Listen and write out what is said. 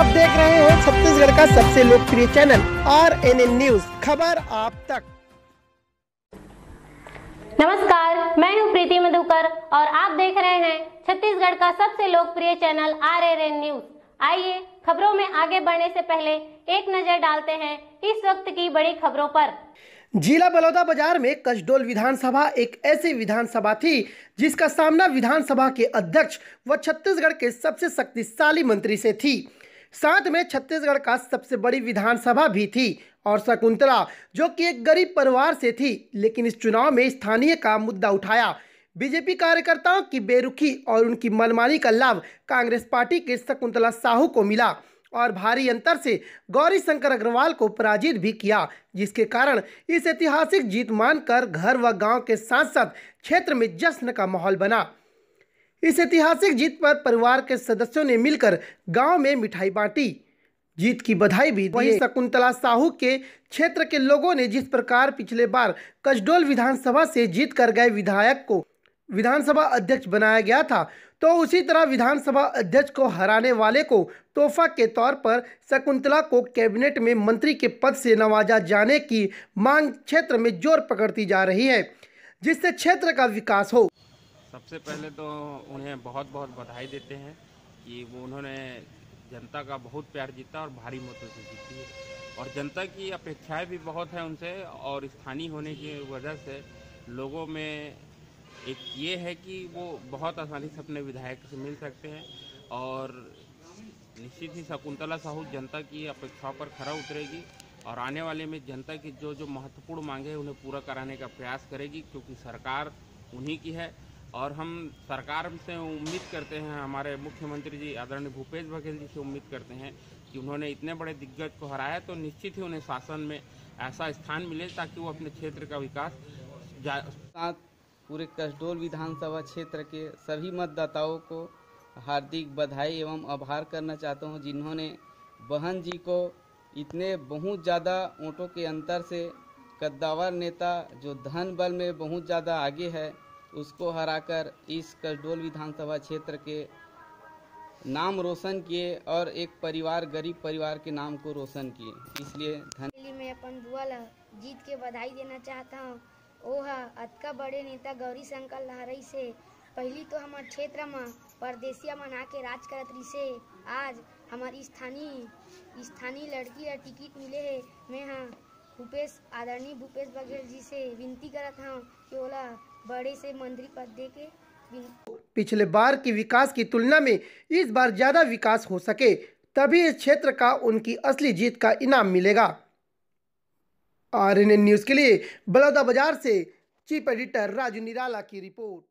आप देख रहे हैं छत्तीसगढ़ का सबसे लोकप्रिय channel R N N news खबर आप तक नमस्कार मैं हूं प्रीति मधुकर और आप देख रहे हैं छत्तीसगढ़ का सबसे लोकप्रिय channel R N N news आइए खबरों में आगे बढ़ने से पहले एक नजर डालते हैं इस वक्त की बड़ी खबरों पर जिला बलौदा बाजार में कसडोल विधानसभा एक ऐसी विधानसभा थी जिसका सामना विधानसभा के अध्यक्ष व छत्तीसगढ़ के सबसे शक्तिशाली मंत्री से थी साथ में छत्तीसगढ़ का सबसे बड़ी विधानसभा भी थी और शकुंतला जो कि एक गरीब परिवार से थी लेकिन इस चुनाव में स्थानीय का मुद्दा उठाया बीजेपी कार्यकर्ताओं की बेरुखी और उनकी मनमानी का लाभ कांग्रेस पार्टी के शकुंतला साहू को मिला और भारी अंतर से गौरी शंकर अग्रवाल को पराजित भी किया जिसके कारण इस ऐतिहासिक जीत मानकर घर व गांव के साथ साथ क्षेत्र में जश्न का माहौल बना इस ऐतिहासिक जीत पर परिवार के सदस्यों ने मिलकर गांव में मिठाई बांटी जीत की बधाई भी वही शकुंतला साहू के क्षेत्र के लोगों ने जिस प्रकार पिछले बार कजडोल विधानसभा से जीत कर गए विधायक को विधानसभा अध्यक्ष बनाया गया था तो उसी तरह विधानसभा अध्यक्ष को हराने वाले को तोहफा के तौर पर शकुंतला को कैबिनेट में मंत्री के पद से नवाजा जाने की मांग क्षेत्र में जोर पकड़ती जा रही है जिससे क्षेत्र का विकास हो सबसे पहले तो उन्हें बहुत बहुत बधाई देते हैं कि वो उन्होंने जनता का बहुत प्यार जीता और भारी मतों से जीती है और जनता की अपेक्षाएं भी बहुत हैं उनसे और स्थानीय होने की वजह से लोगों में एक ये है कि वो बहुत आसानी से अपने विधायक से मिल सकते हैं और निश्चित ही शकुंतला साहू जनता की अपेक्षाओं पर खरा उतरेगी और आने वाले में जनता की जो जो महत्वपूर्ण मांगे उन्हें पूरा कराने का प्रयास करेगी क्योंकि सरकार उन्हीं की है और हम सरकार से उम्मीद करते हैं हमारे मुख्यमंत्री जी आदरणीय भूपेश बघेल जी से उम्मीद करते हैं कि उन्होंने इतने बड़े दिग्गज को हराया तो निश्चित ही उन्हें शासन में ऐसा स्थान मिले ताकि वो अपने क्षेत्र का विकास साथ पूरे कसडोल विधानसभा क्षेत्र के सभी मतदाताओं को हार्दिक बधाई एवं आभार करना चाहता हूँ जिन्होंने बहन जी को इतने बहुत ज़्यादा वोटों के अंतर से कद्दावर नेता जो धन बल में बहुत ज़्यादा आगे है उसको हराकर इस कसडोल विधानसभा क्षेत्र के नाम रोशन किए और एक परिवार गरीब परिवार के नाम को रोशन किए इसलिए धन मैं अपन बुआ ला जीत के बधाई देना चाहता हूँ ओहा अतका बड़े नेता गौरी शंकर लहरई से पहली तो हमारे क्षेत्र में परदेसिया मना के राज करत से आज हमारी स्थानीय स्थानीय लड़की ला टिकट मिले है मैं हाँ भूपेश आदरणीय भूपेश बघेल जी से विनती करा था कि ओला बड़े से मंत्री पद दे के पिछले बार की विकास की तुलना में इस बार ज़्यादा विकास हो सके तभी इस क्षेत्र का उनकी असली जीत का इनाम मिलेगा आर न्यूज़ के लिए बलौदाबाजार से चीफ एडिटर राजू निराला की रिपोर्ट